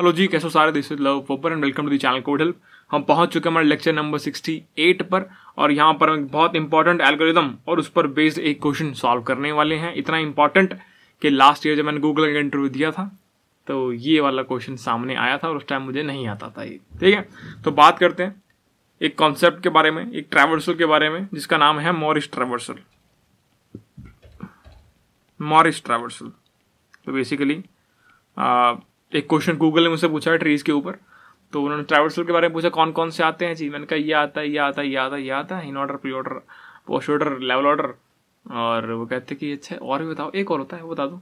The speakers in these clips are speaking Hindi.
हेलो जी कैसे सारे this is Love Babbar and welcome to the channel code help हम पहुंच चुके हैं हमारे लेक्चर नंबर 68 पर और यहाँ पर हम बहुत इंपॉर्टेंट एल्गोरिदम और उस पर बेस्ड एक क्वेश्चन सॉल्व करने वाले हैं इतना इंपॉर्टेंट कि लास्ट ईयर जब मैंने गूगल का इंटरव्यू दिया था तो ये वाला क्वेश्चन सामने आया था और उस टाइम मुझे नहीं आता था ये ठीक है तो बात करते हैं एक कॉन्सेप्ट के बारे में एक ट्रैवर्सल के बारे में जिसका नाम है मॉरिस ट्रैवर्सल मॉरिस ट्रैवर्सल तो बेसिकली एक क्वेश्चन गूगल ने मुझसे पूछा ट्रीज़ के ऊपर तो उन्होंने ट्रैवर्सल के बारे में पूछा कौन कौन से आते हैं जी मैंने कहा ये आता है ये आता है ये आता है ये आता है inorder preorder postorder level order और वो कहते कि अच्छा और भी बताओ एक और होता है वो बता दो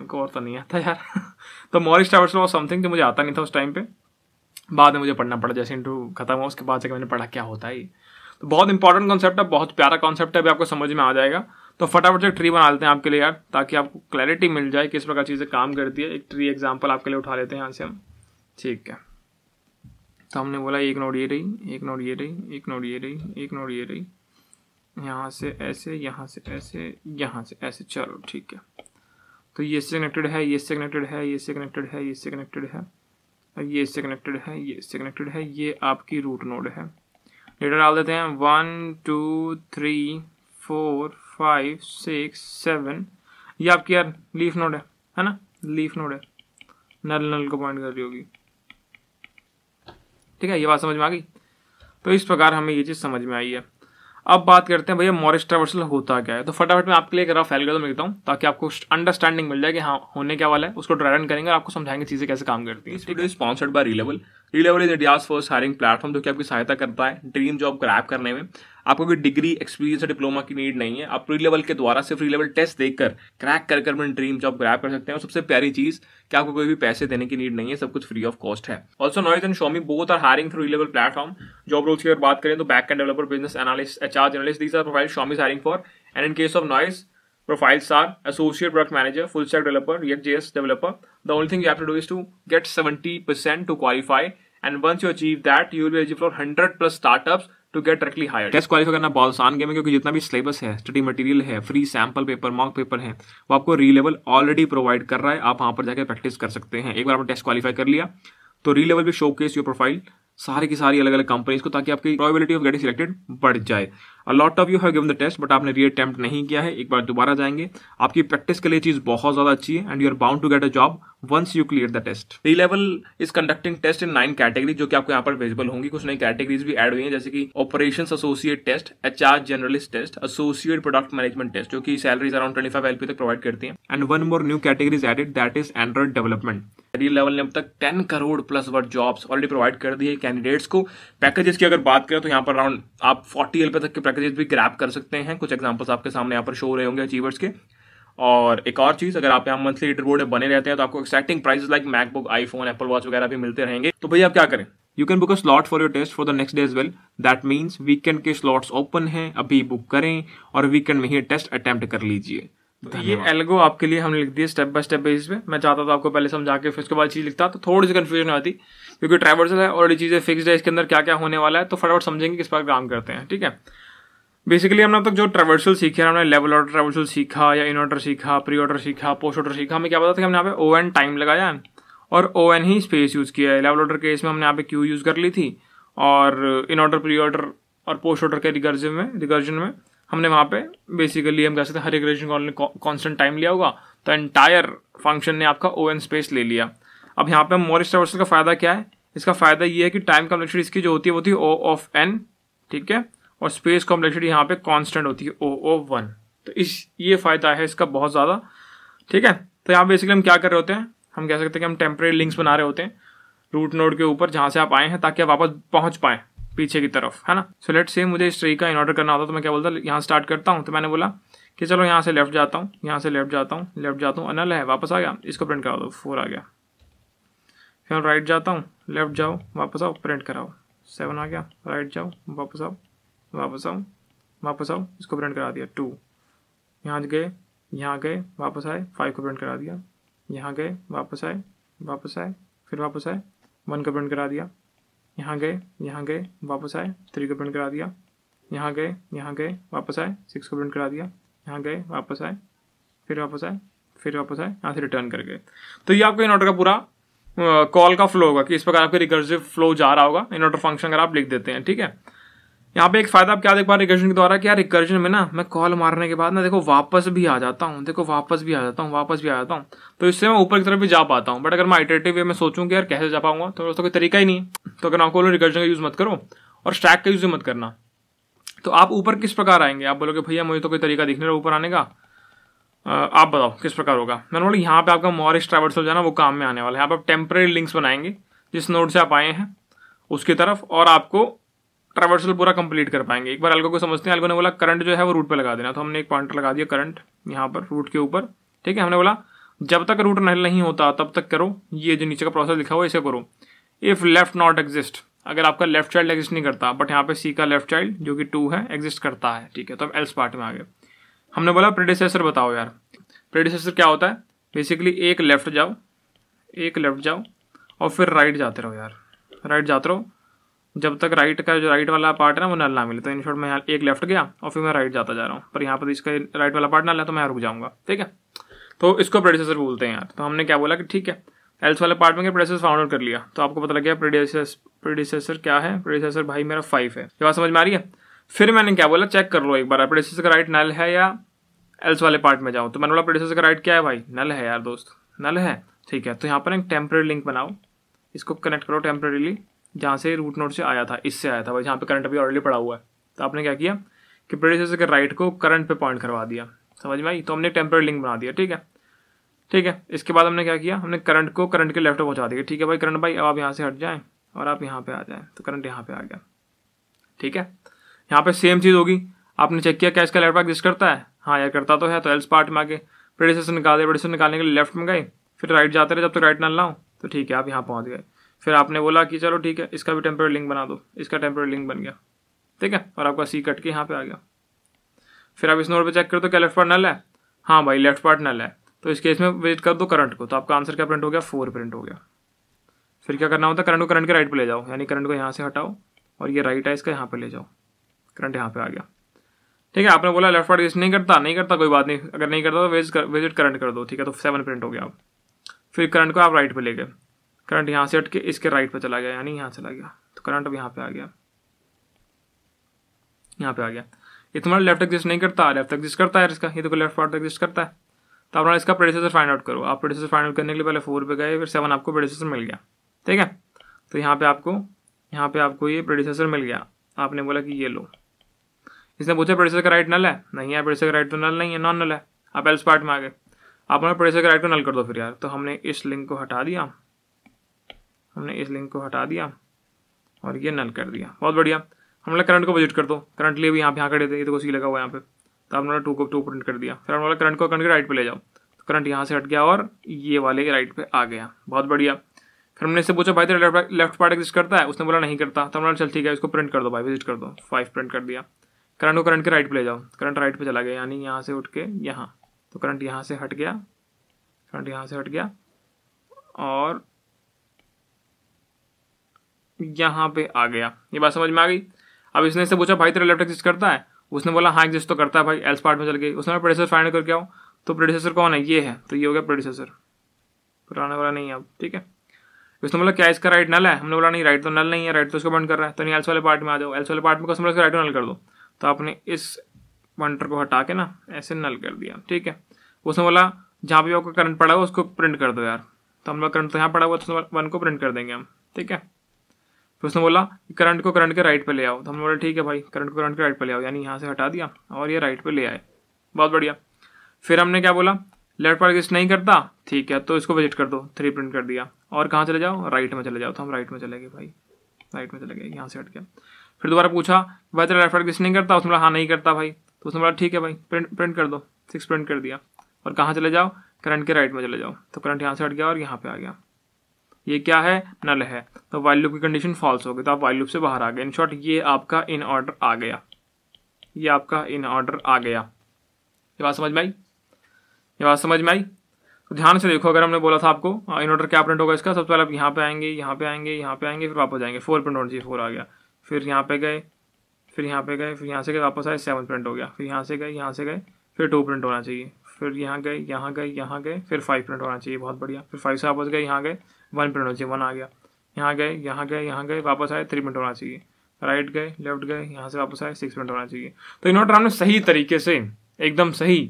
उनको और तो नहीं आता यार तो मॉरिस ट्रैवल्स वॉज समथिंग जो मुझे आता नहीं था उस टाइम पे बाद में मुझे पढ़ना पड़ा जैसे इंटरव्यू खत्म हुआ उसके बाद जाकर मैंने पढ़ा क्या होता है ये तो बहुत इंपॉर्टेंट कॉन्सेप्ट है बहुत प्यारा कॉन्सेप्ट है अभी आपको समझ में आ जाएगा तो फटाफट से ट्री बना लेते हैं आपके लिए यार ताकि आपको क्लैरिटी मिल जाए किस प्रकार चीज़ें काम करती है एक ट्री एग्जाम्पल आपके लिए उठा लेते हैं यहाँ से हम ठीक है तो हमने बोला एक नोड ये रही एक नोड ये रही एक नोड ये रही एक नोड ये रही यहाँ से ऐसे यहाँ से ऐसे यहाँ से ऐसे चलो ठीक है तो ये इससे कनेक्टेड है ये इससे कनेक्टेड है ये इससे कनेक्टेड है ये इससे कनेक्टेड है और ये इससे कनेक्टेड है ये इससे कनेक्टेड है ये आपकी रूट नोड है डेटा डाल देते हैं one two three four five six seven ये आपकी यार लीफ नोड है है ना लीफ नोड है नल नल को पॉइंट कर रही होगी ठीक है ये बात समझ में आ गई तो इस प्रकार हमें ये चीज़ समझ में आई है अब बात करते हैं भैया मॉरिस ट्रेवर्सल होता क्या है तो फटाफट मैं आपके लिए एक रफ एल्गोरिथम लिखता हूँ ताकि आपको अंडरस्टैंडिंग मिल जाए कि हाँ होने क्या वाला है उसको ड्राइडन करेंगे और आपको समझाएंगे चीज़ें कैसे काम करती है sponsored by Relevel Relevel is India's first hiring platform जो कि आपकी सहायता करता है ड्रीम जॉब ग्रैप करने में आपको कोई डिग्री एक्सपीरियंस या डिप्लोमा की नीड नहीं है आप प्री लेवल के द्वारा सिर्फ प्री लेवल टेस्ट देखकर क्रैक कर कर अपनी ड्रीम जॉब ग्रैप कर सकते हैं और सबसे प्यारी चीज कि आपको कोई भी पैसे देने की नीड नहीं है सब कुछ फ्री ऑफ कॉस्ट है also Noise and Xiaomi both are hiring through level platform job roles की अगर बात करें तो back end developer business analyst H R journalist these are profile Xiaomi hiring for and in case of Noise profiles associate product manager manager, full stack developer React JS developer. The only thing you have to do is to get 70% to qualify. And once you achieve that, you will be eligible for 100 to get directly hire test qualify करना बहुत आसान गेम है क्योंकि जितना भी सिलेबस है स्टडी मटेरियल है free sample paper mock paper है वो आपको री लेवल ऑलरेडी प्रोवाइड कर रहा है आप वहाँ पर जाकर प्रैक्टिस कर सकते हैं एक बार आपने टेस्ट क्वालिफाई कर लिया तो री लेवल पे शो केस योर प्रोफाइल सारे की सारी अलग अलग कंपनीज को ताकि आपकी प्रोबेबिलिटी ऑफ गेटिंग सिलेक्टेड बढ़ जाए a lot of you have given the test but आपने री अटैम्प्ट नहीं किया है एक बार दोबारा जाएंगे आपकी प्रैक्टिस के लिए चीज़ बहुत ज़्यादा अच्छी है and you are bound to get a job once you clear the test Relevel is conducting test in nine category जो कि आपको यहाँ पर अवेलेबल होंगी कुछ नई कैटेगरीज भी एड हुई है जैसे कि operation associate test H R journalist test associate product management test जो कि salaries around twenty five LP तक प्रोवाइड करती है and one more new categories added that is Android development career level ने अब तक 10 crore plus word jobs already provide कर दिए कैंडिडेट्स को पैकेजेस की अगर बात करें तो यहाँ पर अराउंड आप 40 एल तक के पैकेजेस भी ग्रैप कर सकते हैं कुछ एग्जांपल्स आपके सामने यहाँ पर शो रहे होंगे अचीवर्स के और एक और चीज़ अगर आप यहाँ मंथली लीडर बोर्ड बने रहते हैं तो आपको exciting price like MacBook iPhone Apple Watch वगैरह भी मिलते रहेंगे तो भैया आप क्या करें you can book a slot for your test for the next day is well that means weekend के स्लॉट्स ओपन हैं अभी बुक करें और वीकेंड में ही टेस्ट अटैम्प्ट कर लीजिए तो ये एल्गो आपके लिए हमने लिख दिया स्टेप बाय स्टेप बेसिस पे मैं चाहता था आपको पहले समझा के फिर उसके बाद चीज़ लिखता तो थोड़ी सी कन्फ्यूजन आती क्योंकि ट्रैवर्सल है ऑलरेडी चीज़ें फिक्स है इसके अंदर क्या क्या होने वाला है तो फटाफट समझेंगे किस पर काम करते हैं ठीक है बेसिकली हमने अब तक जो ट्रेवर्सल सीखे हमने लेवल ऑर्डर ट्रेवर्सल सीखा या इन ऑर्डर सीखा प्री ऑर्डर सीखा पोस्ट ऑर्डर सीखा हमें क्या पता था कि हमने यहाँ पे ओ एन टाइम लगाया है और ओ एन ही स्पेस यूज़ किया है लेवल ऑर्डर केस में हमने यहाँ पे क्यू यूज़ कर ली थी और इन ऑर्डर प्री ऑर्डर और पोस्ट ऑर्डर के रिकर्जन में रिकर्जन में हमने वहाँ पे बेसिकली हम कह सकते हैं हर एक रिलेशन कॉल ने कॉन्स्टेंट टाइम लिया होगा तो एंटायर फंक्शन ने आपका ओ एन स्पेस ले लिया अब यहाँ पे मोरिस ट्रेवर्सल का फ़ायदा क्या है इसका फ़ायदा ये है कि टाइम कॉम्प्लेक्सिटी इसकी जो होती है वो थी ओ ऑफ एन ठीक है और स्पेस कॉम्प्लेक्सिटी यहाँ पे कॉन्स्टेंट होती है ओ ओ वन तो इस ये फ़ायदा है इसका बहुत ज़्यादा ठीक है तो यहाँ बेसिकली हम क्या कर रहे होते हैं हम कह सकते हैं कि हम टेम्प्रेरी लिंक्स बना रहे होते हैं रूट नोड के ऊपर जहाँ से आप आए हैं ताकि आप वापस पहुँच पाएँ पीछे की तरफ है ना सो लेट से मुझे इस ट्री का इन ऑर्डर करना होता तो मैं क्या बोलता यहाँ स्टार्ट करता हूँ तो मैंने बोला कि चलो यहाँ से लेफ्ट जाता हूँ यहाँ से लेफ्ट जाता हूँ लेफ्ट जाता हूँ अनल है वापस आ गया इसको प्रिंट करा दो फोर आ गया फिर राइट जाता हूँ लेफ्ट जाओ वापस आओ प्रिंट कराओ सेवन आ गया राइट जाओ वापस आओ वापस आओ वापस आओ इसको प्रिंट करा दिया टू यहाँ गए यहाँ गए वापस आए फाइव को प्रिंट करा दिया यहाँ गए वापस आए वापस आए फिर वापस आए वन को प्रिंट करा दिया यहाँ गए यहाँ गए वापस आए थ्री को प्रिंट करा दिया यहाँ गए यहाँ गए वापस आए सिक्स को प्रिंट करा दिया यहाँ गए वापस आए फिर वापस आए फिर वापस आए यहाँ से रिटर्न कर गए तो ये आपको इन ऑर्डर का पूरा कॉल का फ्लो होगा कि इस प्रकार आपके रिकर्सिव फ्लो जा रहा होगा इन ऑर्डर फंक्शन अगर आप लिख देते हैं ठीक है यहाँ पे एक फायदा आप क्या देख पा रहे रिकर्जन के द्वारा कि यार रिकर्जन में ना मैं कॉल मारने के बाद ना देखो वापस भी आ जाता हूँ देखो वापस भी आ जाता हूँ वापस भी आ जाता हूँ तो इससे मैं ऊपर की तरफ भी जा पाता हूँ बट अगर मैं आइटरेटिव वे में सोचूँ कि यार कैसे जा पाऊंगा तो दोस्तों कोई तरीका ही नहीं तो अगर आपको रिकर्जन का यूज़ मत करो और स्टैक का यूज़ मत करना तो आप ऊपर किस प्रकार आएंगे आप बोलोगे भैया मुझे तो कोई तरीका दिखने रहा ऊपर आने का आप बताओ किस प्रकार होगा मैंने बोला यहाँ पे आपका मॉरिस ट्रैवर्स हो जाना वो काम में आने वाला है आप टेम्प्रेरी लिंक्स बनाएंगे जिस नोट से आप आए हैं उसकी तरफ और आपको ट्रावर्सल पूरा कंप्लीट कर पाएंगे एक बार अलगो को समझते हैं अलगो ने बोला करंट जो है वो रूट पे लगा देना तो हमने एक पॉइंटर लगा दिया करंट यहाँ पर रूट के ऊपर ठीक है हमने बोला जब तक रूट नहल नहीं होता तब तक करो ये जो नीचे का प्रोसेस लिखा हुआ इसे करो इफ़ लेफ्ट नॉट एग्जिस्ट अगर आपका लेफ्ट चाइल्ड एग्जिस्ट नहीं करता बट यहाँ पे सी का लेफ्ट चाइल्ड जो कि टू है एग्जिस्ट करता है ठीक है तो अब एल्स पार्ट में आ गए हमने बोला प्रेडिसेसर बताओ यार प्रेडिसेसर क्या होता है बेसिकली एक लेफ्ट जाओ एक लेफ्ट जाओ और फिर राइट जाते रहो यार राइट जाते रहो जब तक राइट का जो राइट वाला पार्ट है ना वो नल ना मिले तो इन शॉर्ट मैं यहाँ एक लेफ्ट गया और फिर मैं राइट जाता जा रहा हूँ पर यहाँ पर तो इसका राइट वाला पार्ट नल है तो मैं रुक जाऊँगा ठीक है तो इसको प्रोड्यूसर बोलते हैं यार तो हमने क्या बोला कि ठीक है एल्स वाले पार्ट में प्रोड्यूसर फाउंड आउट कर लिया तो आपको पता लग गया प्रोड्यूसर क्या है प्रोड्यूसर भाई मेरा फाइव है ये बात समझ में आ रही है फिर मैंने क्या बोला चेक कर लो एक बार प्रोड्यूसर का राइट नल है या एल्स वाले पार्ट में जाओ तो मैंने बोला प्रोड्यूसर का राइट क्या है भाई नल है यार दोस्त नल है ठीक है तो यहाँ पर एक टेम्प्रेरी लिंक बनाओ इसको कनेक्ट करो टेम्प्रेरीली जहाँ से रूट नोट से आया था इससे आया था भाई जहाँ पे करंट अभी ऑलरेडी पड़ा हुआ है तो आपने क्या किया कि प्रेडिसेसर के राइट को करंट पे पॉइंट करवा दिया समझ में आई तो हमने टेम्परेरी लिंक बना दिया ठीक है ठीक है इसके बाद हमने क्या किया हमने करंट को करंट के लेफ्ट पहुँचा दिया ठीक है भाई करंट भाई अब आप यहाँ से हट जाएँ और आप यहाँ पर आ जाएँ तो करंट यहाँ पर आ गया ठीक है यहाँ पर सेम चीज़ होगी आपने चेक किया क्या इसका लेफ्ट बैक एग्जिस्ट करता है हाँ यार करता तो है तो एल्स पार्ट में आगे प्रेडिसेसर निकाल दिया प्रेडिसेसर निकालने के लिए लेफ्ट में गए फिर राइट जाते रहे जब तक तो राइट ना लाऊँ तो ठीक है आप यहाँ पहुँच गए फिर आपने बोला कि चलो ठीक है इसका भी टेम्प्रेरी लिंक बना दो इसका टेम्प्रेरी लिंक बन गया ठीक है और आपका सी कट के यहाँ पे आ गया फिर आप इस नोट पे चेक करो तो क्या लेफ्ट पार्ट नल है हाँ भाई लेफ्ट पार्ट नल है तो इस केस में विजिट कर दो करंट को तो आपका आंसर क्या प्रिंट हो गया फोर प्रिंट हो गया फिर क्या करना होता है करंट को करंट के राइट पर ले जाओ यानी करंट को यहाँ से हटाओ और ये राइट है इसका यहाँ पर ले जाओ करंट यहाँ पर आ गया ठीक है आपने बोला लेफ्ट पार्ट वेस्ट नहीं करता नहीं करता कोई बात नहीं अगर नहीं करता तो वेज कर, विजिट करंट कर दो ठीक है तो सेवन प्रिंट हो गया आप फिर करंट को आप राइट पर ले गए करंट यहाँ से हट के इसके राइट पर चला गया यानी यहाँ चला गया तो करंट अब यहाँ पे आ गया यहाँ पे आ गया ये तुम्हारा लेफ्ट एग्जिस्ट नहीं करता लेफ्ट एग्जिस्ट करता है इसका ये देखो लेफ्ट पार्ट एग्जिस्ट करता है तो अपना इसका प्रोड्यूसर फाइंड आउट करो आप प्रोड्यूसर फाइंड आउट करने के लिए पहले फोर पे गए फिर सेवन आपको प्रोड्यूसर मिल गया ठीक है तो यहाँ पे आपको यहाँ पे आपको ये प्रोड्यूसर मिल गया आपने बोला कि ये लो इसने पूछा प्रोड्यूसर का राइट नल है नहीं है प्रोड्यूसर का राइट तो नल नहीं है नॉन नल है आप एल्स पार्ट में आ गए आप अपना प्रोड्यूसर का राइट को नल कर दो फिर यार तो हमने इस लिंक को हटा दिया हमने इस लिंक को हटा दिया और ये नल कर दिया बहुत बढ़िया हम लोग करंट को विजिट कर दो करंट लिए भी यहाँ पे यहाँ खड़े थे ये तो कुछ लगा हुआ यहाँ पे तो हमने टू को टू प्रिंट कर दिया फिर हम लोग करंट को करंट के राइट पे ले जाओ तो करंट यहाँ से हट गया और ये वाले राइट पे आ गया बहुत बढ़िया फिर हमने इससे पूछा भाई तेरा लेफ्ट पार्ट एग्जिस्ट करता है उसने बोला नहीं करता तो हमने चल ठीक है इसको प्रिंट कर दो भाई विजिट कर दो फाइव प्रिंट कर दिया करंट को करंट के राइट पर ले जाओ करंट राइट पर चला गया यानी यहाँ से उठ के यहाँ तो करंट यहाँ से हट गया करंट यहाँ से हट गया और यहाँ पे आ गया ये बात समझ में आ गई अब इसने इससे पूछा भाई तेरा लेफ्ट एक्सिस्ट करता है उसने बोला हाँ एक्सिस्ट तो करता है भाई एल्स पार्ट में चल गई उसने प्रोड्यूसर फाइंड करके आओ तो प्रोड्यूसर कौन है ये है तो ये हो गया प्रोड्यूसर पुराना वाला नहीं है अब ठीक है उसने बोला क्या इसका राइट नल है हमने बोला नहीं राइट तो नल नहीं है राइट तो उसको बंद कर रहा है तो नहीं एल्स वाले पार्ट में आ जाओ एल्स वाले पार्ट में कस्टमर उसका राइट नल कर दो तो आपने इस वंटर को हटा के ना ऐसे नल कर दिया ठीक है उसने बोला जहाँ भी आपका करंट पड़ा हुआ उसको प्रिंट कर दो यार तो हम लोग करंट तो यहाँ पड़ा हुआ तो वन को प्रिंट कर देंगे हम ठीक है फिर उसने बोला करंट को करंट के राइट पे ले आओ तो हमने बोला ठीक है भाई करंट को करंट के राइट पे ले आओ यानी यहाँ से हटा दिया और ये राइट पे ले आए बहुत बढ़िया फिर हमने क्या बोला लेफ्ट पर एग्जिस्ट नहीं करता ठीक है तो इसको विजिट कर दो थ्री प्रिंट कर दिया और कहाँ चले जाओ राइट में चले जाओ तो हम राइट में चले गए भाई राइट में चले गए यहाँ से हट गया फिर दोबारा पूछा भाई तेरा लेफ्ट पर एग्जिस्ट नहीं करता उसने बोला हाँ नहीं करता भाई तो उसने बोला ठीक है भाई प्रिंट प्रिंट कर दो सिक्स प्रिंट कर दिया और कहाँ चले जाओ करंट के राइट में चले जाओ तो करंट यहाँ से हट गया और यहाँ पे आ गया ये क्या है नल है तो वाइल लूप की कंडीशन फॉल्स हो गई तो आप वाइल लूप से बाहर आ गए इन शॉर्ट ये आपका इन ऑर्डर आ गया ये आपका इन ऑर्डर आ गया ये बात समझ में आई ये बात समझ में आई तो ध्यान से देखो अगर हमने बोला था आपको इन हाँ, ऑर्डर क्या प्रिंट होगा इसका सबसे पहले आप यहाँ पे आएंगे यहाँ पे आएंगे यहाँ पे आएंगे फिर वापस जाएंगे फोर प्रिंट होना चाहिए फोर आ गया फिर यहाँ पे गए फिर यहाँ पे गए फिर यहाँ से गए वापस आए सेवन प्रिंट हो गया फिर यहाँ से गए यहाँ से गए फिर टू प्रिंट होना चाहिए फिर यहाँ गए यहाँ गए यहाँ गए फिर फाइव प्रिंट होना चाहिए बहुत बढ़िया फिर फाइव से वापस गए यहाँ गए वन प्रिंट होना चाहिए वन आ गया यहाँ गए यहाँ गए यहाँ गए वापस आए थ्री प्रिंट होना चाहिए राइट गए लेफ्ट गए यहाँ से वापस आए सिक्स प्रिंट होना चाहिए तो इन्वर्टर हमने सही तरीके से एकदम सही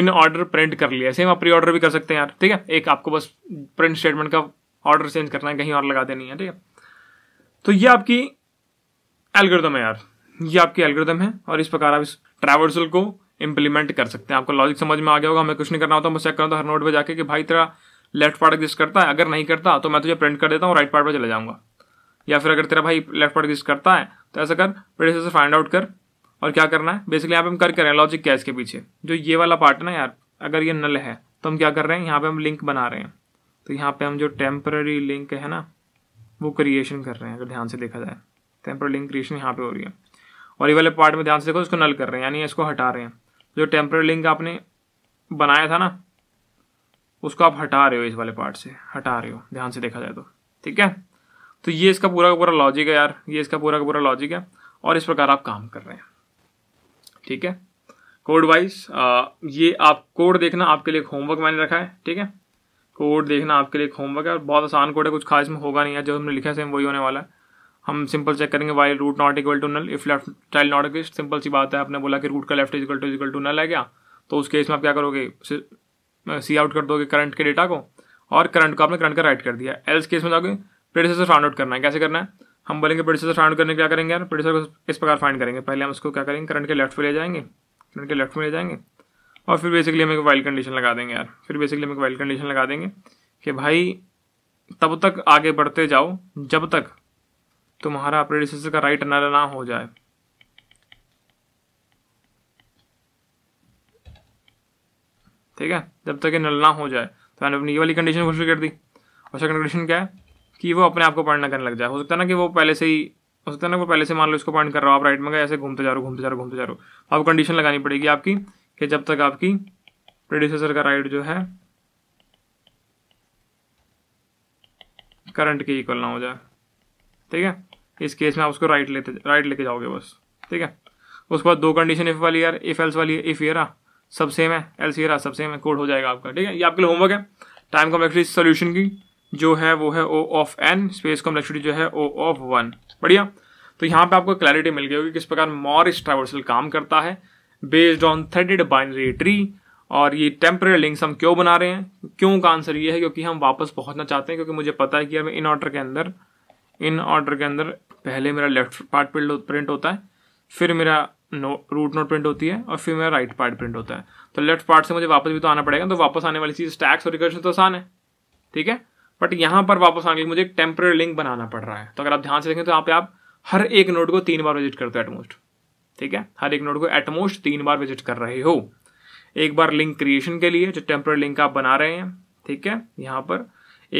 इन ऑर्डर प्रिंट कर लिया सेम आप प्री ऑर्डर भी कर सकते हैं यार ठीक है एक आपको बस प्रिंट स्टेटमेंट का ऑर्डर चेंज करना है कहीं और लगा देनी है ठीक है तो ये आपकी एल्गोरिदम है यार ये आपकी एल्गोरिदम है और इस प्रकार आप इस ट्रैवर्सल को इम्प्लीमेंट कर सकते हैं आपको लॉजिक समझ में आ गया होगा हमें कुछ नहीं करना होता मैं चेक करता हूँ हर नोट पर जाके कि भाई तेरा लेफ्ट पार्ट एग्जिस्ट करता है अगर नहीं करता तो मैं तुझे प्रिंट कर देता हूँ राइट पार्ट पर चले जाऊँगा या फिर अगर तेरा भाई लेफ्ट पार्ट एग्जिस्ट करता है तो ऐसा कर प्रेडिसर से फाइंड आउट कर और क्या करना है बेसिकली यहाँ पे हम कर रहे हैं लॉजिक क्या इसके पीछे जो ये वाला पार्ट है ना यार अगर ये नल है तो हम क्या कर रहे हैं यहाँ पे हम लिंक बना रहे हैं तो यहाँ पे हम जो टेम्पररी लिंक है ना वो क्रिएशन कर रहे हैं अगर ध्यान से देखा जाए टेम्पररी लिंक क्रिएशन यहाँ पे हो रही है और ये वाले पार्ट में ध्यान से देखो इसको नल कर रहे हैं यानी इसको हटा रहे हैं जो टेम्पररी लिंक आपने बनाया था ना उसको आप हटा रहे हो इस वाले पार्ट से हटा रहे हो ध्यान से देखा जाए तो ठीक है तो ये इसका पूरा का पूरा लॉजिक है यार ये इसका पूरा का पूरा लॉजिक है और इस प्रकार आप काम कर रहे हैं ठीक है कोड वाइज ये आप कोड देखना आपके लिए होमवर्क मैंने रखा है ठीक है कोड देखना आपके लिए होमवर्क है और बहुत आसान कोड है कुछ खास में होगा नहीं है जो हमने लिखा है सेम वही होने वाला है हम सिंपल चेक करेंगे while root not equal to null if left child not simple सी बात है आपने बोला कि रूट का left equal to equal to null है क्या तो उस केस में आप क्या करोगे सी आउट कर दोगे करंट के डेटा को और करंट को आपने करंट का राइट कर दिया एल्स केस में जाओगे प्रोड्यूसर फाइंड आउट करना है कैसे करना है हम बोलेंगे प्रोड्यूसर फाइंड करने क्या करेंगे यार प्रोड्यूसर को इस प्रकार फाइंड करेंगे पहले हम उसको क्या करेंगे करंट के लेफ्ट पर ले जाएंगे करंट के लेफ्ट में ले जाएंगे और फिर बेसिकली हम एक वाइल्ड कंडीशन लगा देंगे यार फिर बेसिकली हम एक वाइल्ड कंडीशन लगा देंगे कि भाई तब तक आगे बढ़ते जाओ जब तक तुम्हारा प्रोड्यूसर का राइट ना हो जाए ठीक है जब तक ये नल ना हो जाए तो मैंने अपनी ये वाली कंडीशन घोषित कर दी और सेकंड कंडीशन क्या है कि वो अपने आप को पॉइंट ना करने लग जाए हो सकता है ना कि वो पहले से ही हो सकता है ना वो पहले से मान लो इसको पॉइंट कर रहा हो आप राइट में गए ऐसे घूमते जा रो घूमते जा रो घूमते जा रो तो आपको कंडीशन लगानी पड़ेगी आपकी कि जब तक आपकी प्रोड्यूसर का राइट जो है करंट के इक्वल ना हो जाए ठीक है इस केस में आप उसको राइट लेते राइट लेके जाओगे बस ठीक है उसके बाद दो कंडीशन इफ वाली यार इफ एल्स वाली इफ ये रहा सब सेम है एल सी सब सेम है कोड हो जाएगा आपका ठीक है ये आपके लिए होमवर्क है टाइम कॉम्प्लेक्सिटी सोल्यूशन की जो है वो है O of N space complexity जो है ओ ऑफ वन बढ़िया तो यहाँ पे आपको क्लैरिटी मिल गई होगी किस प्रकार मॉर ट्रावर्सल काम करता है based on threaded binary tree और ये टेम्परेरी लिंक्स हम क्यों बना रहे हैं क्यों का आंसर ये है क्योंकि हम वापस पहुँचना चाहते हैं क्योंकि मुझे पता है कि हमें इन ऑर्डर के अंदर इन ऑर्डर के अंदर पहले मेरा लेफ्ट पार्ट प्रिंट होता है फिर मेरा नो रूट नोट प्रिंट होती है और फिर मेरा राइट पार्ट प्रिंट होता है तो लेफ्ट पार्ट से मुझे वापस भी तो आना पड़ेगा तो वापस आने वाली चीज़ स्टैक्स और रिकर्शन तो आसान है ठीक है बट यहाँ पर वापस आने के लिए मुझे एक टेम्प्रेरी लिंक बनाना पड़ रहा है तो अगर आप ध्यान से देखें तो यहाँ पे आप हर एक नोड को तीन बार विजिट करते हो एटमोस्ट ठीक है हर एक नोड को एटमोस्ट तीन बार विजिट कर रहे हो एक बार लिंक क्रिएशन के लिए जो टेम्प्रेरी लिंक आप बना रहे हैं ठीक है यहाँ पर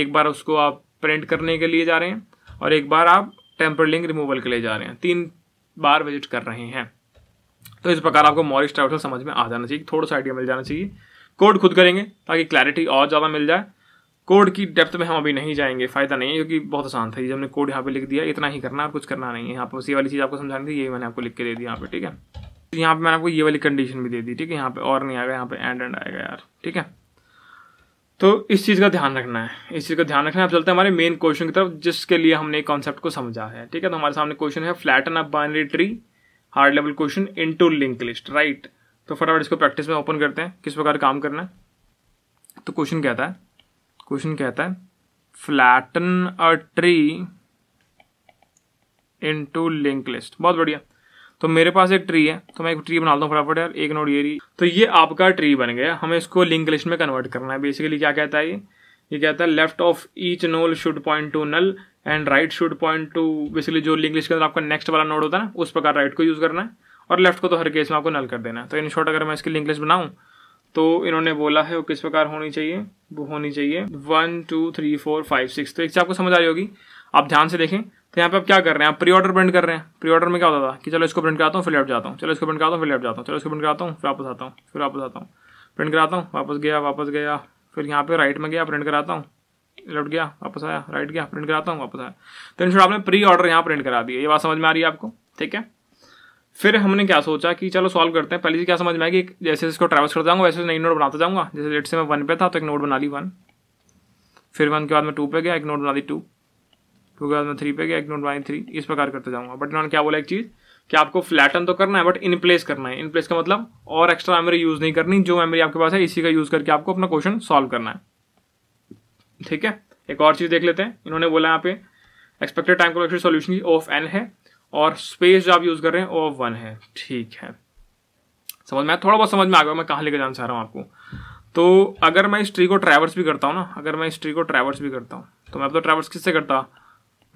एक बार उसको आप प्रिंट करने के लिए जा रहे हैं और एक बार आप टेम्पर लिंक रिमूवल के लिए जा रहे हैं तीन बार विजिट कर रहे हैं तो इस प्रकार आपको मॉरिस ट्राउसल समझ में आ जाना चाहिए थोड़ा सा आइडिया मिल जाना चाहिए कोड खुद करेंगे ताकि क्लैरिटी और ज़्यादा मिल जाए कोड की डेप्थ में हम अभी नहीं जाएंगे फ़ायदा नहीं है क्योंकि बहुत आसान था ये हमने कोड यहाँ पे लिख दिया इतना ही करना और कुछ करना नहीं है यहाँ पर ये वाली चीज़ आपको समझानी थी ये मैंने आपको लिख के दे दी यहाँ पे ठीक है तो यहाँ पे मैंने आपको ये वाली कंडीशन भी दे दी ठीक है यहाँ पे और नहीं आएगा यहाँ पे एंड एंड आएगा यार ठीक है तो इस चीज़ का ध्यान रखना है इस चीज़ का ध्यान रखना है आप चलते हैं हमारे मेन क्वेश्चन की तरफ जिसके लिए हमने कॉन्सेप्ट को समझा है ठीक है तो हमारे सामने क्वेश्चन है flatten a binary tree hard level question into link list right तो फटाफट इसको प्रैक्टिस में ओपन करते हैं किस प्रकार काम करना है तो क्वेश्चन कहता है क्वेश्चन कहता है flatten a tree into link list बहुत बढ़िया तो मेरे पास एक ट्री है तो मैं एक ट्री बना लेता हूँ फटाफट यार एक नोट ये रही तो ये आपका ट्री बन गया हमें इसको लिंक लिस्ट में कन्वर्ट करना है बेसिकली क्या कहता है ये ये कहता है left of each node should point to null and right should point to basically जो इंग्लिश के अंदर आपका नेक्स्ट वाला नोड होता है ना उस प्रकार राइट को यूज़ करना है और लेफ्ट को तो हर केस में आपको नल कर देना है तो इन शॉर्ट अगर मैं इसकी इंग्लिश बनाऊँ तो इन्होंने बोला है वो किस प्रकार होनी चाहिए वो होनी चाहिए one two three four five six तो एक चीज आपको समझ आ रही होगी आप ध्यान से देखें तो यहाँ पे आप क्या कर रहे हैं आप प्री ऑर्डर प्रिंट कर रहे हैं प्री ऑर्डर में क्या होता था कि चलो इसको प्रिंट कराता हूँ फिर लेफ्ट जाता हूँ चलो इसको प्रिंट कराता हूँ फिर लेफ्ट जाता हूँ चलो इसको प्रिंट कराता हूँ फिर वापस आता हूँ फिर वापस आता हूँ प्रिंट कराता हूँ वापस गया वापस गया फिर यहाँ पे राइट में गया प्रिंट कराता हूँ लौट गया वापस आया राइट गया प्रिंट कराता हूँ वापस आया तो इन आपने प्री ऑर्डर यहाँ प्रिंट करा दिया ये बात समझ में आ रही है आपको ठीक है फिर हमने क्या सोचा कि चलो सॉल्व करते हैं पहले से क्या समझ में आएगी जैसे इसको ट्रैवल्स कर जाऊँगा वैसे नई नोट बनाता जाऊँगा जैसे लेट से मैं वन पे था तो एक नोट बना ली वन फिर वन के बाद में टू पे गया एक नोट बना दी टू टू के बाद में थ्री पे गया एक नोट बनाई थ्री इस प्रकार करते जाऊँगा बट इन्होंने क्या बोला एक चीज़ कि आपको फ्लैटन तो करना है बट इन प्लेस करना है इन प्लेस का मतलब और एक्स्ट्रा मेमोरी यूज़ नहीं करनी जो मेमोरी आपके पास है इसी का यूज़ करके आपको अपना क्वेश्चन सॉल्व करना है ठीक है एक और चीज़ देख लेते हैं इन्होंने बोला यहाँ पे expected time collection solution O of N है और स्पेस जो आप यूज़ कर रहे हैं ओ ऑफ वन है ठीक है समझ में आया थोड़ा बहुत समझ में आ गया मैं कहाँ लेके जाना चाह रहा हूँ आपको तो अगर मैं इस ट्री को ट्रैवर्स भी करता हूँ ना अगर मैं इस ट्री को ट्रैवर्स भी करता हूँ तो मैं तो ट्रैवर्स किससे करता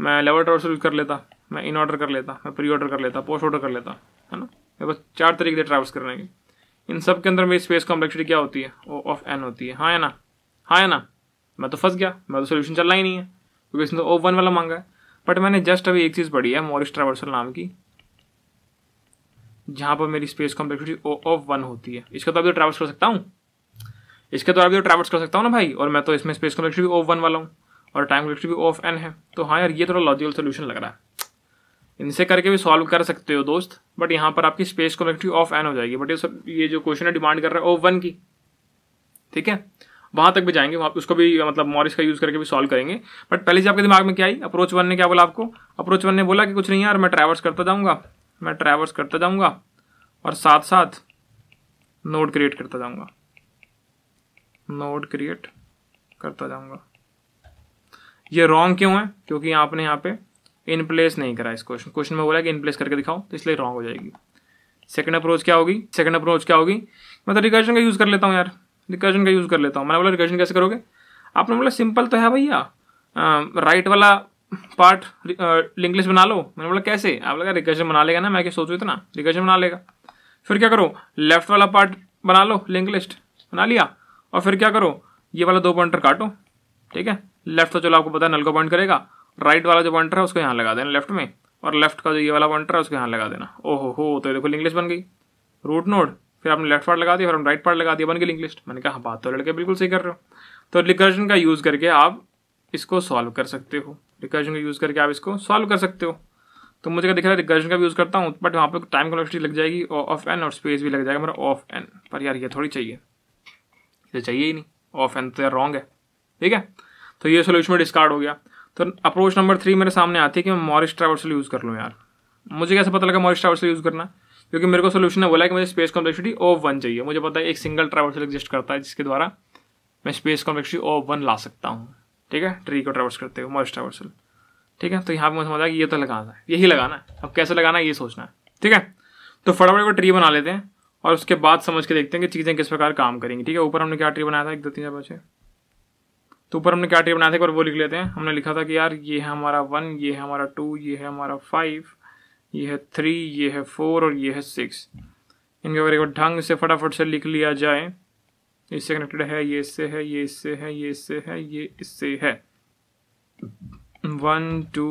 मैं लेवल ट्रैवर्स यूज़ कर लेता मैं इन ऑर्डर कर लेता मैं प्री ऑर्डर कर लेता पोस्ट ऑर्डर कर लेता है ना मेरे पास चार तरीके से ट्रैवर्स करने के इन सब के अंदर मेरी स्पेस कॉम्प्लेक्सिटी क्या होती है ओ ऑफ एन होती है हाँ है ना हाँ है ना मैं तो फंस गया मैं तो सोल्यूशन चल रहा ही नहीं है क्योंकि इसमें तो ओ वन वाला मांगा है बट मैंने जस्ट अभी एक चीज़ पढ़ी है मॉरिस ट्रावर्सल नाम की जहाँ पर मेरी space complexity O of one होती है इसका तो अभी तो कर सकता हूँ इसके द्वारा तो भी ट्रैवल्स तो कर सकता हूँ ना भाई और मैं तो इसमें स्पेस कॉम्प्लेक्सिटी ओ वन वाला हूँ और टाइम कॉम्प्लेक्सिटी भी ऑफ एन है तो हाँ यार ये थोड़ा लॉजिकल सोल्यूशन लग रहा है इनसे करके भी सॉल्व कर सकते हो दोस्त बट यहाँ पर आपकी स्पेस कॉम्प्लेक्सिटी ऑफ एन हो जाएगी बट ये सब ये जो क्वेश्चन है डिमांड कर रहा है ओ वन की ठीक है वहाँ तक भी जाएंगे वहाँ उसको भी मतलब मॉरिस का यूज़ करके भी सॉल्व करेंगे बट पहले से आपके दिमाग में क्या आई अप्रोच वन ने क्या बोला आपको अप्रोच वन ने बोला कि कुछ नहीं यार मैं ट्रैवर्स करता जाऊँगा मैं ट्रैवर्स करता जाऊँगा और साथ साथ नोड क्रिएट करता जाऊँगा नोड क्रिएट करता जाऊँगा ये रॉन्ग क्यों है क्योंकि आपने यहाँ पे इन प्लेस नहीं करा इस क्वेश्चन क्वेश्चन में बोला कि इन प्लेस करके दिखाओ तो इसलिए रॉन्ग हो जाएगी सेकंड अप्रोच क्या होगी सेकंड अप्रोच क्या होगी मैं तो रिकर्शन का यूज़ कर लेता हूँ यार रिकर्जन का यूज़ कर लेता हूँ मैंने बोला रिकर्जन कैसे करोगे आपने बोला सिंपल तो है भैया राइट वाला पार्ट लिंक बना लो मैंने बोला कैसे आप लगा रिकर्जन बना लेगा ना मैं क्या सोचू इतना रिकर्जन बना लेगा फिर क्या करो लेफ्ट वाला पार्ट बना लो लिंक लिस्ट बना लिया और फिर क्या करो ये वाला दो पॉइंटर काटो ठीक है लेफ्ट तो चलो आपको पता है नल को पॉइंट करेगा राइट वाला जो पॉइंटर है उसको यहाँ लगा देना लेफ्ट में और लेफ्ट का जो ये वाला पॉइंटर है उसको यहाँ लगा देना ओहो हो तो देखो लिंक लिस्ट बन गई रूट नोड फिर आपने लेफ्ट पार्ट लगा दिया फिर हम राइट पार्ट लगा दिया बन गई लिंक लिस्ट मैंने कहा हाँ, बात तो लड़के बिल्कुल सही कर रहे हो तो रिकर्जन का यूज़ करके आप इसको सॉल्व कर सकते हो रिकर्जन का यूज़ करके आप इसको सॉल्व कर सकते हो तो मुझे क्या दिख रहा है रिकर्जन का भी यूज़ करता हूँ बट वहाँ पर टाइम कॉलेक्टी लग जाएगी ऑफ एन और स्पेस भी लग जाएगा मेरा ऑफ एन पर यार ये थोड़ी चाहिए ये चाहिए ही नहीं ऑफ एन तो यार रॉन्ग है ठीक है तो ये सोल्यूशन में डिस्कार्ड हो गया तो अप्रोच नंबर थ्री मेरे सामने आती है कि मैं मॉरिस ट्रैवर्सल यूज़ कर लूँ यार मुझे कैसे पता लगा मॉरिस ट्रैवर्सल यूज़ करना क्योंकि मेरे को सोल्यूशन ने बोला कि मुझे स्पेस कॉम्प्लेक्सिटी ओ वन चाहिए मुझे पता है एक सिंगल ट्राइवर्सल एग्जिस्ट करता है जिसके द्वारा मैं स्पेस कॉम्प्लेक्सिटी ओ वन ला सकता हूँ ठीक है ट्री को ट्राइवर्स करते हुए मॉइस ट्राइवर्सल ठीक है तो यहाँ पे मुझे समझ आया कि ये तो लगाना है यही लगाना है अब कैसे लगाना है ये सोचना है ठीक है तो फटाफट को ट्री बना लेते हैं और उसके बाद समझ के देखते हैं कि चीज़ें किस प्रकार काम करेंगी ठीक है ऊपर हमने क्या ट्री बनाया था एक दो तीन चार बचे तो ऊपर हमने क्या ट्री बनाया था एक बार वो लिख लेते हैं हमने लिखा था कि यार ये है हमारा वन ये है हमारा टू ये है हमारा फाइव ये है थ्री ये है फोर और ये है सिक्स इनके अगर एक बार ढंग से फटाफट से लिख लिया जाए इससे कनेक्टेड है ये इससे है ये इससे है ये इससे है ये इससे है one two